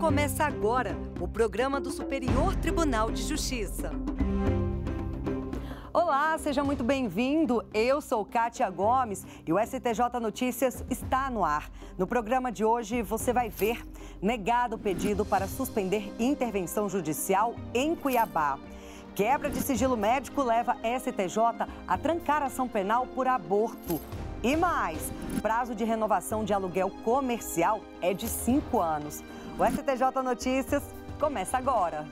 Começa agora o programa do Superior Tribunal de Justiça. Olá, seja muito bem-vindo. Eu sou Kátia Gomes e o STJ Notícias está no ar. No programa de hoje você vai ver negado o pedido para suspender intervenção judicial em Cuiabá. Quebra de sigilo médico leva STJ a trancar ação penal por aborto. E mais, prazo de renovação de aluguel comercial é de cinco anos. O STJ Notícias começa agora.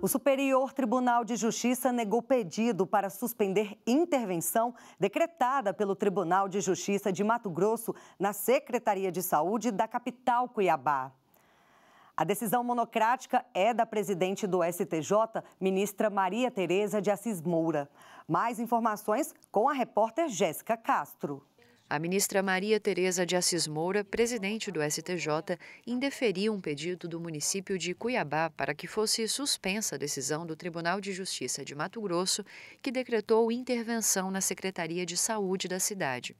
O Superior Tribunal de Justiça negou pedido para suspender intervenção decretada pelo Tribunal de Justiça de Mato Grosso na Secretaria de Saúde da capital Cuiabá. A decisão monocrática é da presidente do STJ, ministra Maria Tereza de Assis Moura. Mais informações com a repórter Jéssica Castro. A ministra Maria Tereza de Assis Moura, presidente do STJ, indeferiu um pedido do município de Cuiabá para que fosse suspensa a decisão do Tribunal de Justiça de Mato Grosso, que decretou intervenção na Secretaria de Saúde da cidade.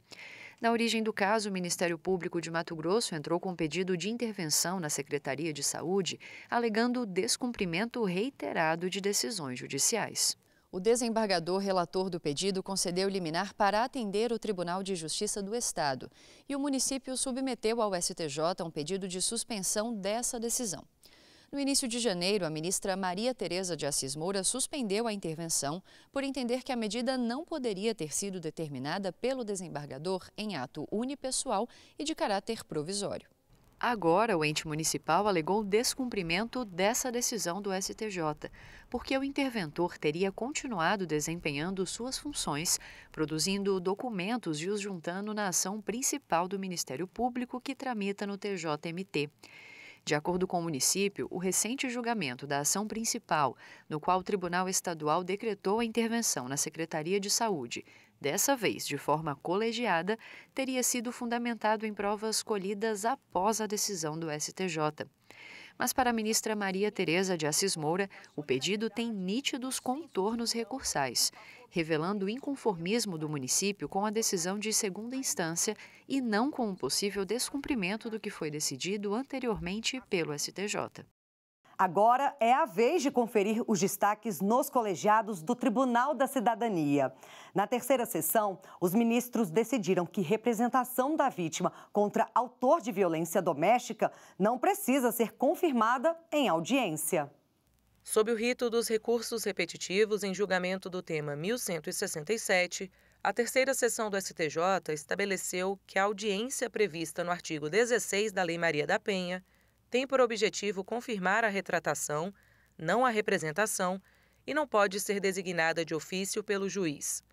Na origem do caso, o Ministério Público de Mato Grosso entrou com um pedido de intervenção na Secretaria de Saúde, alegando descumprimento reiterado de decisões judiciais. O desembargador relator do pedido concedeu liminar para atender o Tribunal de Justiça do Estado e o município submeteu ao STJ um pedido de suspensão dessa decisão. No início de janeiro, a ministra Maria Tereza de Assis Moura suspendeu a intervenção por entender que a medida não poderia ter sido determinada pelo desembargador em ato unipessoal e de caráter provisório. Agora, o ente municipal alegou descumprimento dessa decisão do STJ, porque o interventor teria continuado desempenhando suas funções, produzindo documentos e os juntando na ação principal do Ministério Público que tramita no TJMT. De acordo com o município, o recente julgamento da ação principal, no qual o Tribunal Estadual decretou a intervenção na Secretaria de Saúde, dessa vez de forma colegiada, teria sido fundamentado em provas colhidas após a decisão do STJ. Mas para a ministra Maria Tereza de Assis Moura, o pedido tem nítidos contornos recursais revelando o inconformismo do município com a decisão de segunda instância e não com o um possível descumprimento do que foi decidido anteriormente pelo STJ. Agora é a vez de conferir os destaques nos colegiados do Tribunal da Cidadania. Na terceira sessão, os ministros decidiram que representação da vítima contra autor de violência doméstica não precisa ser confirmada em audiência sob o rito dos recursos repetitivos em julgamento do tema 1167, a terceira sessão do STJ estabeleceu que a audiência prevista no artigo 16 da Lei Maria da Penha tem por objetivo confirmar a retratação, não a representação, e não pode ser designada de ofício pelo juiz.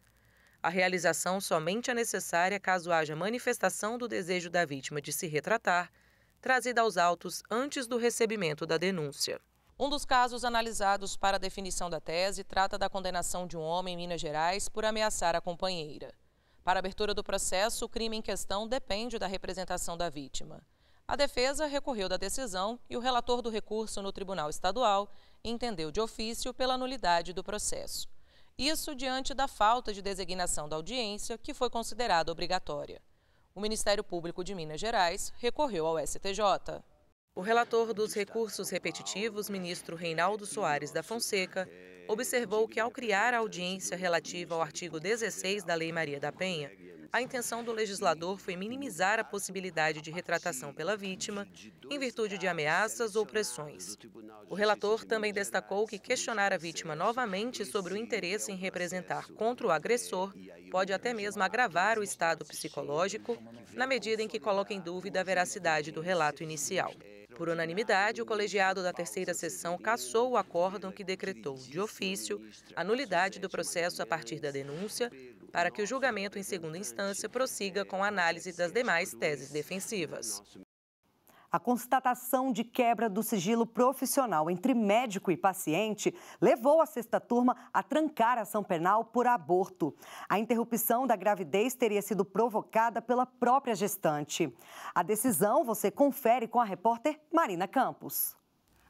A realização somente é necessária caso haja manifestação do desejo da vítima de se retratar, trazida aos autos antes do recebimento da denúncia. Um dos casos analisados para a definição da tese trata da condenação de um homem em Minas Gerais por ameaçar a companheira. Para a abertura do processo, o crime em questão depende da representação da vítima. A defesa recorreu da decisão e o relator do recurso no Tribunal Estadual entendeu de ofício pela nulidade do processo. Isso diante da falta de designação da audiência, que foi considerada obrigatória. O Ministério Público de Minas Gerais recorreu ao STJ. O relator dos recursos repetitivos, ministro Reinaldo Soares da Fonseca, observou que, ao criar a audiência relativa ao artigo 16 da Lei Maria da Penha, a intenção do legislador foi minimizar a possibilidade de retratação pela vítima em virtude de ameaças ou pressões. O relator também destacou que questionar a vítima novamente sobre o interesse em representar contra o agressor pode até mesmo agravar o estado psicológico, na medida em que coloca em dúvida a veracidade do relato inicial. Por unanimidade, o colegiado da terceira sessão cassou o acórdão que decretou, de ofício, a nulidade do processo a partir da denúncia, para que o julgamento em segunda instância prossiga com a análise das demais teses defensivas. A constatação de quebra do sigilo profissional entre médico e paciente levou a sexta turma a trancar a ação penal por aborto. A interrupção da gravidez teria sido provocada pela própria gestante. A decisão você confere com a repórter Marina Campos.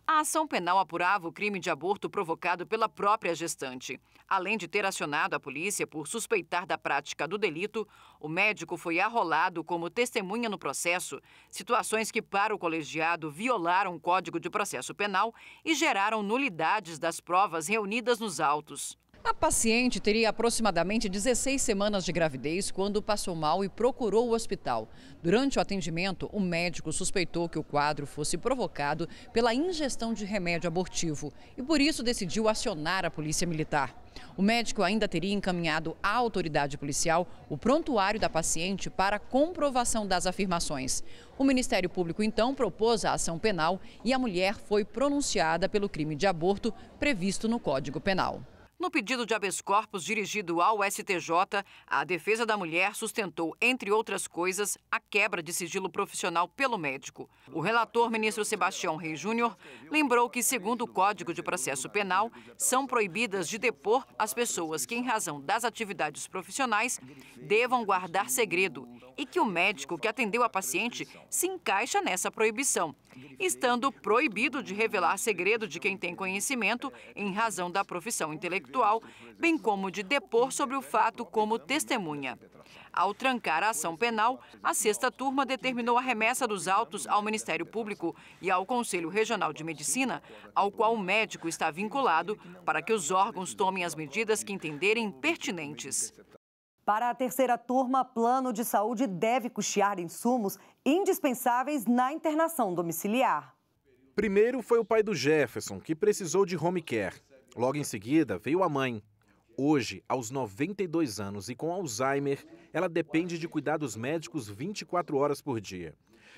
A ação penal apurava o crime de aborto provocado pela própria gestante. Além de ter acionado a polícia por suspeitar da prática do delito, o médico foi arrolado como testemunha no processo, situações que, para o colegiado, violaram o Código de Processo Penal e geraram nulidades das provas reunidas nos autos. A paciente teria aproximadamente 16 semanas de gravidez quando passou mal e procurou o hospital. Durante o atendimento, o médico suspeitou que o quadro fosse provocado pela ingestão de remédio abortivo e por isso decidiu acionar a polícia militar. O médico ainda teria encaminhado à autoridade policial o prontuário da paciente para comprovação das afirmações. O Ministério Público então propôs a ação penal e a mulher foi pronunciada pelo crime de aborto previsto no Código Penal. No pedido de habeas corpus dirigido ao STJ, a defesa da mulher sustentou, entre outras coisas, a quebra de sigilo profissional pelo médico. O relator, ministro Sebastião Rei Júnior, lembrou que, segundo o Código de Processo Penal, são proibidas de depor as pessoas que, em razão das atividades profissionais, devam guardar segredo e que o médico que atendeu a paciente se encaixa nessa proibição, estando proibido de revelar segredo de quem tem conhecimento em razão da profissão intelectual intelectual, bem como de depor sobre o fato como testemunha. Ao trancar a ação penal, a sexta turma determinou a remessa dos autos ao Ministério Público e ao Conselho Regional de Medicina, ao qual o médico está vinculado, para que os órgãos tomem as medidas que entenderem pertinentes. Para a terceira turma, plano de saúde deve custear insumos indispensáveis na internação domiciliar. Primeiro foi o pai do Jefferson, que precisou de home care. Logo em seguida, veio a mãe. Hoje, aos 92 anos e com Alzheimer, ela depende de cuidados médicos 24 horas por dia.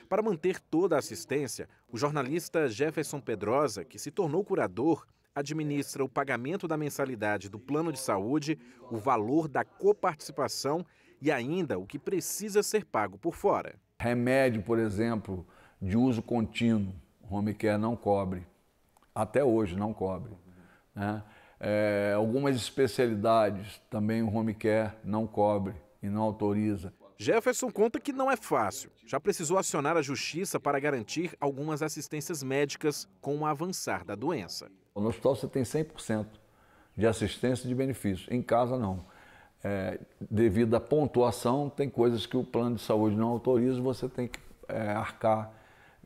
Para manter toda a assistência, o jornalista Jefferson Pedrosa, que se tornou curador, administra o pagamento da mensalidade do plano de saúde, o valor da coparticipação e ainda o que precisa ser pago por fora. Remédio, por exemplo, de uso contínuo, home care não cobre. Até hoje não cobre. Né? É, algumas especialidades também o home care não cobre e não autoriza. Jefferson conta que não é fácil. Já precisou acionar a justiça para garantir algumas assistências médicas com o avançar da doença. No hospital você tem 100% de assistência de benefício, em casa não. É, devido à pontuação, tem coisas que o plano de saúde não autoriza, você tem que é, arcar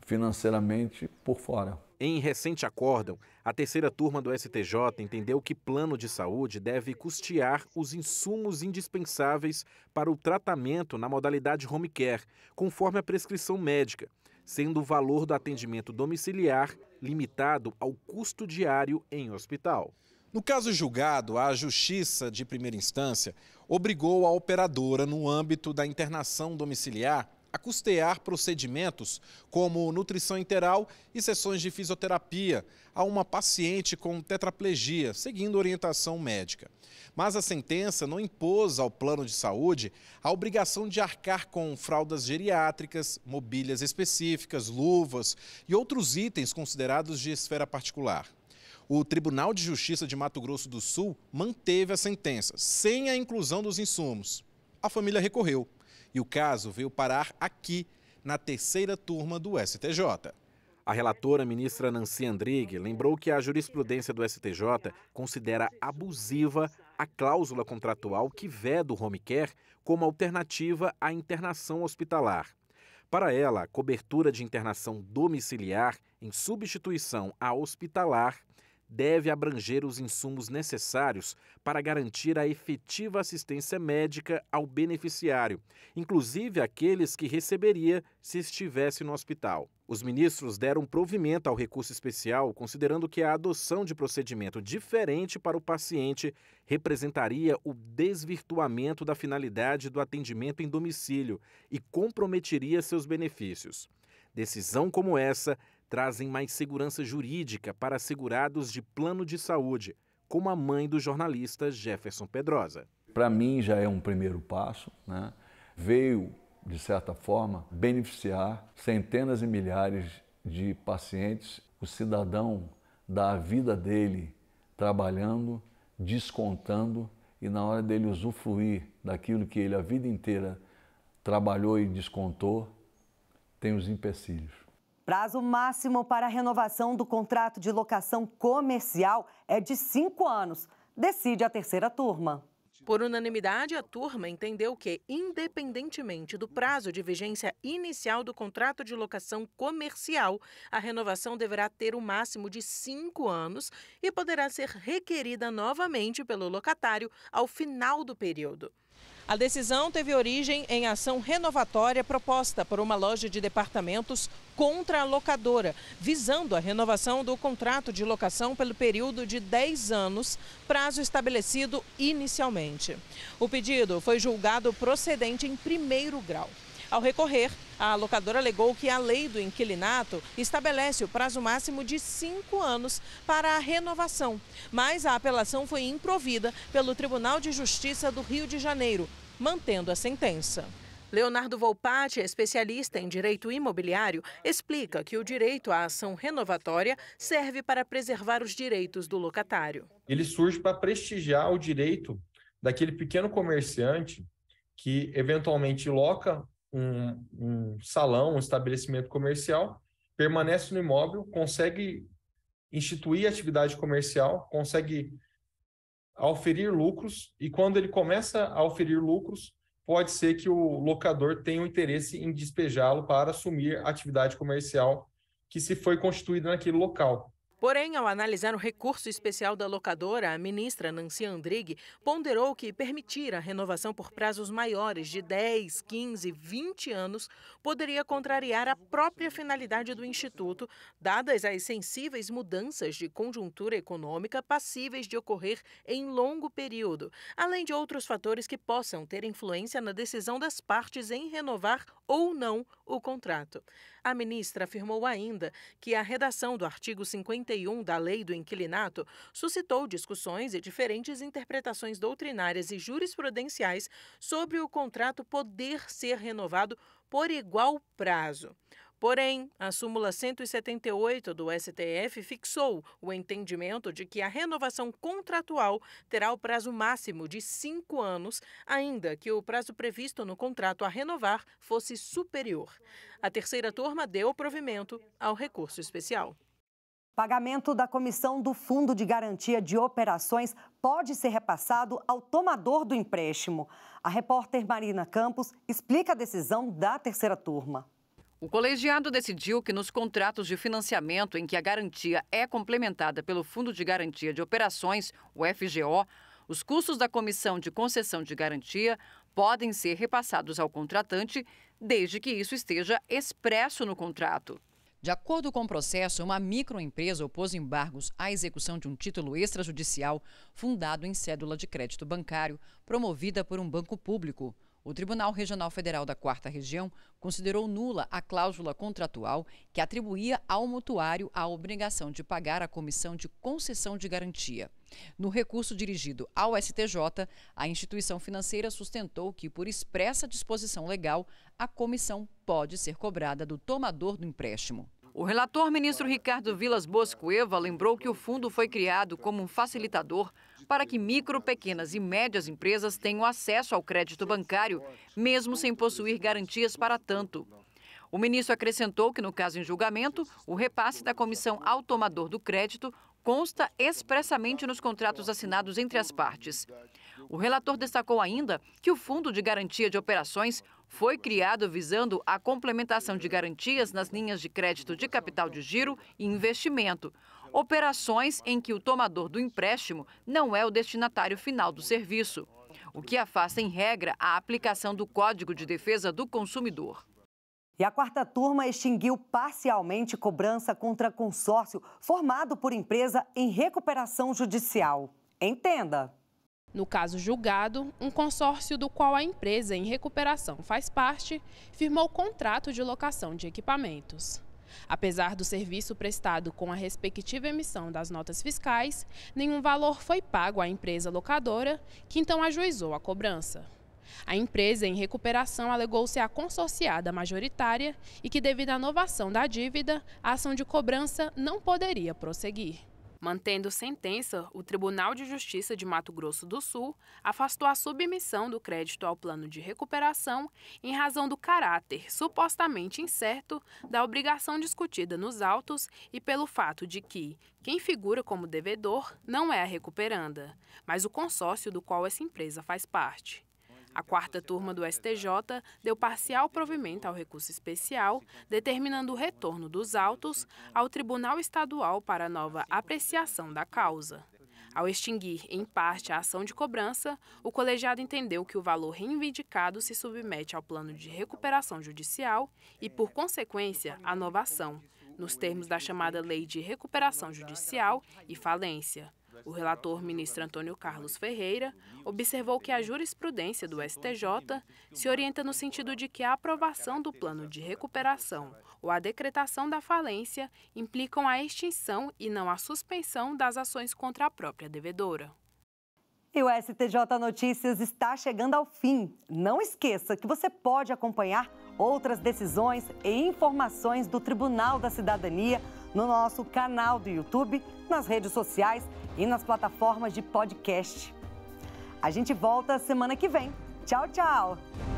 financeiramente por fora. Em recente acórdão, a terceira turma do STJ entendeu que plano de saúde deve custear os insumos indispensáveis para o tratamento na modalidade home care, conforme a prescrição médica, sendo o valor do atendimento domiciliar limitado ao custo diário em hospital. No caso julgado, a Justiça de Primeira Instância obrigou a operadora, no âmbito da internação domiciliar, a custear procedimentos como nutrição interal e sessões de fisioterapia a uma paciente com tetraplegia, seguindo orientação médica. Mas a sentença não impôs ao plano de saúde a obrigação de arcar com fraldas geriátricas, mobílias específicas, luvas e outros itens considerados de esfera particular. O Tribunal de Justiça de Mato Grosso do Sul manteve a sentença, sem a inclusão dos insumos. A família recorreu. E o caso veio parar aqui, na terceira turma do STJ. A relatora, ministra Nancy Andrighi, lembrou que a jurisprudência do STJ considera abusiva a cláusula contratual que veda o home care como alternativa à internação hospitalar. Para ela, a cobertura de internação domiciliar em substituição à hospitalar deve abranger os insumos necessários para garantir a efetiva assistência médica ao beneficiário, inclusive aqueles que receberia se estivesse no hospital. Os ministros deram provimento ao recurso especial, considerando que a adoção de procedimento diferente para o paciente representaria o desvirtuamento da finalidade do atendimento em domicílio e comprometeria seus benefícios. Decisão como essa trazem mais segurança jurídica para segurados de plano de saúde, como a mãe do jornalista Jefferson Pedrosa. Para mim já é um primeiro passo, né? veio, de certa forma, beneficiar centenas e milhares de pacientes. O cidadão dá a vida dele trabalhando, descontando e na hora dele usufruir daquilo que ele a vida inteira trabalhou e descontou, tem os empecilhos. Prazo máximo para a renovação do contrato de locação comercial é de cinco anos. Decide a terceira turma. Por unanimidade, a turma entendeu que, independentemente do prazo de vigência inicial do contrato de locação comercial, a renovação deverá ter o um máximo de cinco anos e poderá ser requerida novamente pelo locatário ao final do período. A decisão teve origem em ação renovatória proposta por uma loja de departamentos contra a locadora, visando a renovação do contrato de locação pelo período de 10 anos, prazo estabelecido inicialmente. O pedido foi julgado procedente em primeiro grau. Ao recorrer, a locadora alegou que a lei do inquilinato estabelece o prazo máximo de cinco anos para a renovação, mas a apelação foi improvida pelo Tribunal de Justiça do Rio de Janeiro, mantendo a sentença. Leonardo Volpatti, especialista em direito imobiliário, explica que o direito à ação renovatória serve para preservar os direitos do locatário. Ele surge para prestigiar o direito daquele pequeno comerciante que eventualmente loca um, um salão, um estabelecimento comercial, permanece no imóvel, consegue instituir atividade comercial, consegue auferir lucros, e quando ele começa a auferir lucros, pode ser que o locador tenha o interesse em despejá-lo para assumir a atividade comercial que se foi constituída naquele local. Porém, ao analisar o recurso especial da locadora, a ministra Nancy Andrighi ponderou que permitir a renovação por prazos maiores de 10, 15, 20 anos poderia contrariar a própria finalidade do Instituto, dadas as sensíveis mudanças de conjuntura econômica passíveis de ocorrer em longo período, além de outros fatores que possam ter influência na decisão das partes em renovar ou não o contrato. A ministra afirmou ainda que a redação do artigo 51 da Lei do Inquilinato suscitou discussões e diferentes interpretações doutrinárias e jurisprudenciais sobre o contrato poder ser renovado por igual prazo. Porém, a súmula 178 do STF fixou o entendimento de que a renovação contratual terá o prazo máximo de cinco anos, ainda que o prazo previsto no contrato a renovar fosse superior. A terceira turma deu provimento ao recurso especial. Pagamento da comissão do Fundo de Garantia de Operações pode ser repassado ao tomador do empréstimo. A repórter Marina Campos explica a decisão da terceira turma. O colegiado decidiu que nos contratos de financiamento em que a garantia é complementada pelo Fundo de Garantia de Operações, o FGO, os custos da comissão de concessão de garantia podem ser repassados ao contratante, desde que isso esteja expresso no contrato. De acordo com o processo, uma microempresa opôs embargos à execução de um título extrajudicial fundado em cédula de crédito bancário, promovida por um banco público. O Tribunal Regional Federal da Quarta Região considerou nula a cláusula contratual que atribuía ao mutuário a obrigação de pagar a comissão de concessão de garantia. No recurso dirigido ao STJ, a instituição financeira sustentou que, por expressa disposição legal, a comissão pode ser cobrada do tomador do empréstimo. O relator ministro Ricardo Vilas Boscoeva lembrou que o fundo foi criado como um facilitador para que micro, pequenas e médias empresas tenham acesso ao crédito bancário, mesmo sem possuir garantias para tanto. O ministro acrescentou que, no caso em julgamento, o repasse da comissão ao tomador do crédito consta expressamente nos contratos assinados entre as partes. O relator destacou ainda que o Fundo de Garantia de Operações foi criado visando a complementação de garantias nas linhas de crédito de capital de giro e investimento, operações em que o tomador do empréstimo não é o destinatário final do serviço, o que afasta, em regra, a aplicação do Código de Defesa do Consumidor. E a quarta turma extinguiu parcialmente cobrança contra consórcio formado por empresa em recuperação judicial. Entenda! No caso julgado, um consórcio do qual a empresa em recuperação faz parte firmou contrato de locação de equipamentos. Apesar do serviço prestado com a respectiva emissão das notas fiscais, nenhum valor foi pago à empresa locadora, que então ajuizou a cobrança. A empresa em recuperação alegou ser a consorciada majoritária e que, devido à inovação da dívida, a ação de cobrança não poderia prosseguir. Mantendo sentença, o Tribunal de Justiça de Mato Grosso do Sul afastou a submissão do crédito ao plano de recuperação em razão do caráter supostamente incerto da obrigação discutida nos autos e pelo fato de que quem figura como devedor não é a recuperanda, mas o consórcio do qual essa empresa faz parte. A quarta turma do STJ deu parcial provimento ao recurso especial, determinando o retorno dos autos ao Tribunal Estadual para nova apreciação da causa. Ao extinguir, em parte, a ação de cobrança, o colegiado entendeu que o valor reivindicado se submete ao plano de recuperação judicial e, por consequência, à nova ação, nos termos da chamada Lei de Recuperação Judicial e Falência. O relator ministro Antônio Carlos Ferreira observou que a jurisprudência do STJ se orienta no sentido de que a aprovação do plano de recuperação ou a decretação da falência implicam a extinção e não a suspensão das ações contra a própria devedora. E o STJ Notícias está chegando ao fim. Não esqueça que você pode acompanhar outras decisões e informações do Tribunal da Cidadania no nosso canal do YouTube, nas redes sociais e nas plataformas de podcast. A gente volta semana que vem. Tchau, tchau!